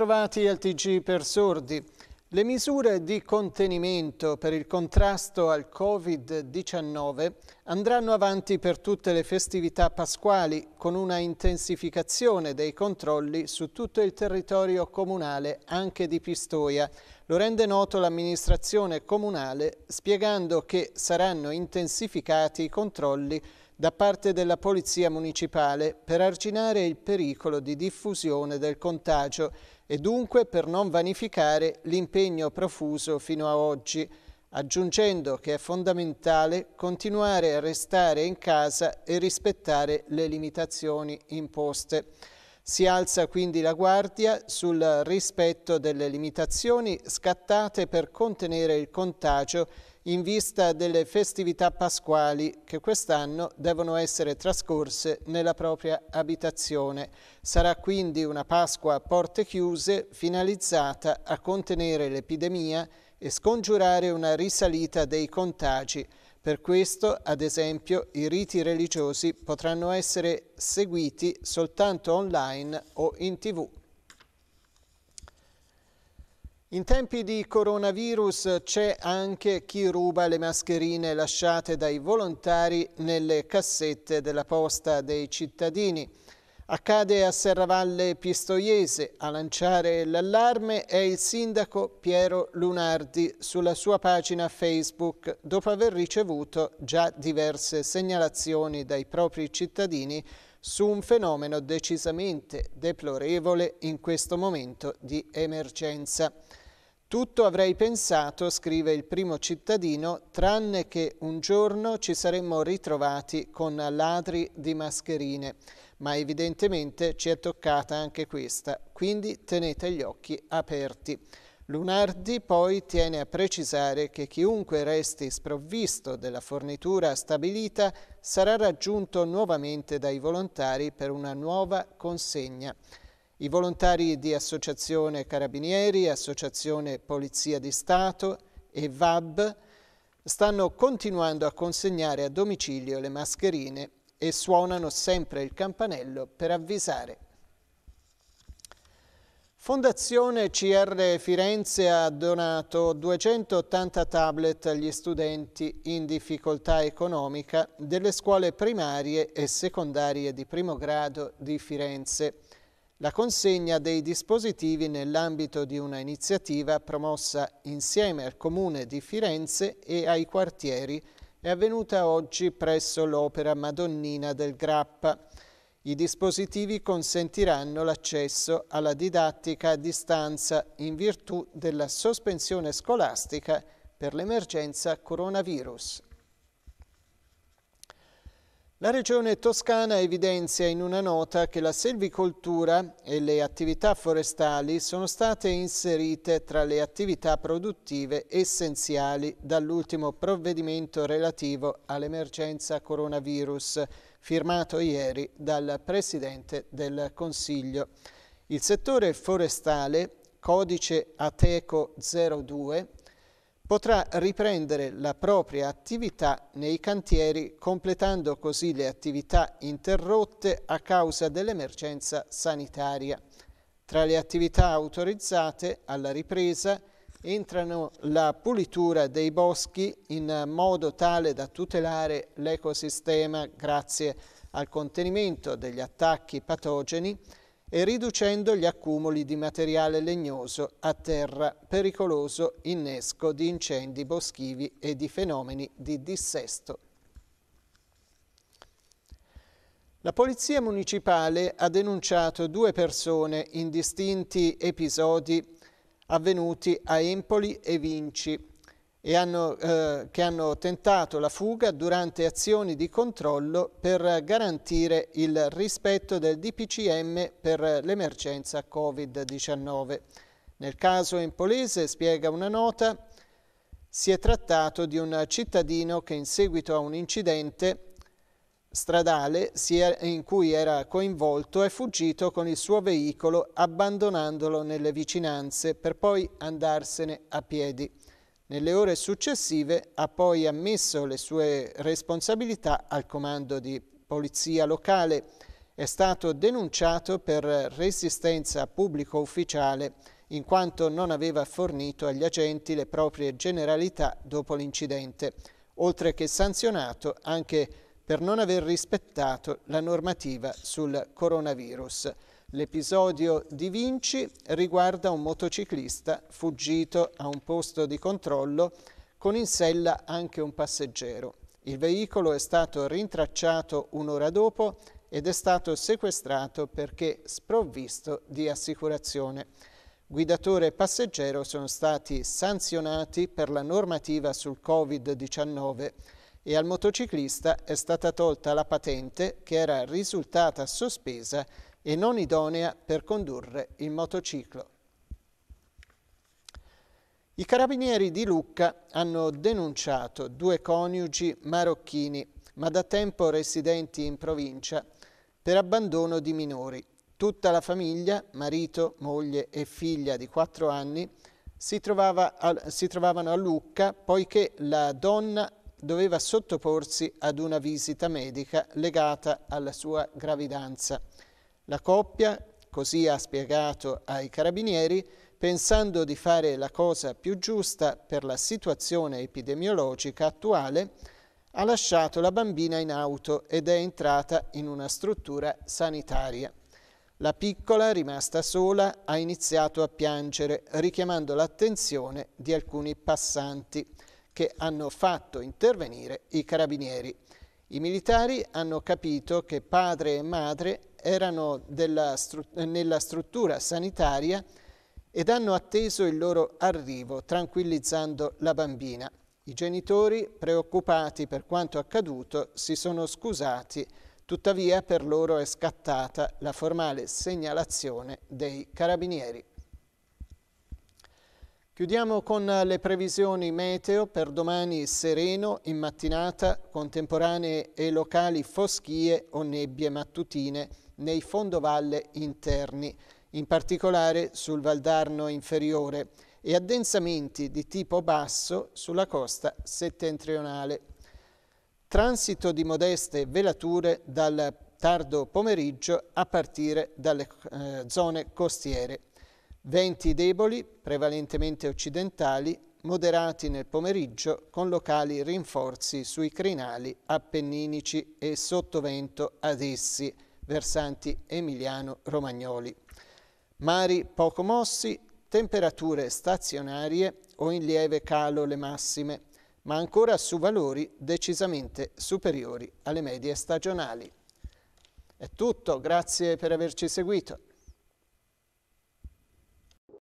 Bentrovati al TG per sordi. Le misure di contenimento per il contrasto al Covid-19 andranno avanti per tutte le festività pasquali con una intensificazione dei controlli su tutto il territorio comunale, anche di Pistoia. Lo rende noto l'amministrazione comunale spiegando che saranno intensificati i controlli da parte della Polizia Municipale per arginare il pericolo di diffusione del contagio e dunque per non vanificare l'impegno profuso fino a oggi, aggiungendo che è fondamentale continuare a restare in casa e rispettare le limitazioni imposte. Si alza quindi la guardia sul rispetto delle limitazioni scattate per contenere il contagio in vista delle festività pasquali che quest'anno devono essere trascorse nella propria abitazione. Sarà quindi una Pasqua a porte chiuse finalizzata a contenere l'epidemia e scongiurare una risalita dei contagi. Per questo, ad esempio, i riti religiosi potranno essere seguiti soltanto online o in tv. In tempi di coronavirus c'è anche chi ruba le mascherine lasciate dai volontari nelle cassette della posta dei cittadini. Accade a Serravalle Pistoiese. A lanciare l'allarme è il sindaco Piero Lunardi sulla sua pagina Facebook dopo aver ricevuto già diverse segnalazioni dai propri cittadini su un fenomeno decisamente deplorevole in questo momento di emergenza. Tutto avrei pensato, scrive il primo cittadino, tranne che un giorno ci saremmo ritrovati con ladri di mascherine, ma evidentemente ci è toccata anche questa, quindi tenete gli occhi aperti. Lunardi poi tiene a precisare che chiunque resti sprovvisto della fornitura stabilita sarà raggiunto nuovamente dai volontari per una nuova consegna. I volontari di Associazione Carabinieri, Associazione Polizia di Stato e VAB stanno continuando a consegnare a domicilio le mascherine e suonano sempre il campanello per avvisare. Fondazione CR Firenze ha donato 280 tablet agli studenti in difficoltà economica delle scuole primarie e secondarie di primo grado di Firenze. La consegna dei dispositivi nell'ambito di una iniziativa promossa insieme al Comune di Firenze e ai quartieri è avvenuta oggi presso l'Opera Madonnina del Grappa. I dispositivi consentiranno l'accesso alla didattica a distanza in virtù della sospensione scolastica per l'emergenza coronavirus. La regione toscana evidenzia in una nota che la selvicoltura e le attività forestali sono state inserite tra le attività produttive essenziali dall'ultimo provvedimento relativo all'emergenza coronavirus firmato ieri dal Presidente del Consiglio. Il settore forestale, codice Ateco 02, potrà riprendere la propria attività nei cantieri completando così le attività interrotte a causa dell'emergenza sanitaria. Tra le attività autorizzate alla ripresa entrano la pulitura dei boschi in modo tale da tutelare l'ecosistema grazie al contenimento degli attacchi patogeni e riducendo gli accumuli di materiale legnoso a terra, pericoloso innesco di incendi boschivi e di fenomeni di dissesto. La Polizia Municipale ha denunciato due persone in distinti episodi avvenuti a Empoli e Vinci, e hanno, eh, che hanno tentato la fuga durante azioni di controllo per garantire il rispetto del DPCM per l'emergenza Covid-19. Nel caso empolese, spiega una nota, si è trattato di un cittadino che in seguito a un incidente stradale in cui era coinvolto è fuggito con il suo veicolo abbandonandolo nelle vicinanze per poi andarsene a piedi. Nelle ore successive ha poi ammesso le sue responsabilità al comando di polizia locale. È stato denunciato per resistenza pubblico ufficiale in quanto non aveva fornito agli agenti le proprie generalità dopo l'incidente, oltre che sanzionato anche per non aver rispettato la normativa sul coronavirus. L'episodio di Vinci riguarda un motociclista fuggito a un posto di controllo con in sella anche un passeggero. Il veicolo è stato rintracciato un'ora dopo ed è stato sequestrato perché sprovvisto di assicurazione. Guidatore e passeggero sono stati sanzionati per la normativa sul Covid-19 e al motociclista è stata tolta la patente che era risultata sospesa e non idonea per condurre il motociclo. I carabinieri di Lucca hanno denunciato due coniugi marocchini, ma da tempo residenti in provincia, per abbandono di minori. Tutta la famiglia, marito, moglie e figlia di 4 anni, si, trovava a, si trovavano a Lucca poiché la donna doveva sottoporsi ad una visita medica legata alla sua gravidanza. La coppia, così ha spiegato ai carabinieri, pensando di fare la cosa più giusta per la situazione epidemiologica attuale, ha lasciato la bambina in auto ed è entrata in una struttura sanitaria. La piccola, rimasta sola, ha iniziato a piangere, richiamando l'attenzione di alcuni passanti che hanno fatto intervenire i carabinieri. I militari hanno capito che padre e madre erano stru nella struttura sanitaria ed hanno atteso il loro arrivo, tranquillizzando la bambina. I genitori, preoccupati per quanto accaduto, si sono scusati, tuttavia per loro è scattata la formale segnalazione dei carabinieri. Chiudiamo con eh, le previsioni meteo, per domani sereno, in mattinata contemporanee e locali foschie o nebbie mattutine nei fondovalle interni, in particolare sul Valdarno inferiore e addensamenti di tipo basso sulla costa settentrionale. Transito di modeste velature dal tardo pomeriggio a partire dalle eh, zone costiere. Venti deboli, prevalentemente occidentali, moderati nel pomeriggio con locali rinforzi sui crinali appenninici e sottovento ad essi, versanti emiliano-romagnoli. Mari poco mossi, temperature stazionarie o in lieve calo le massime, ma ancora su valori decisamente superiori alle medie stagionali. È tutto, grazie per averci seguito.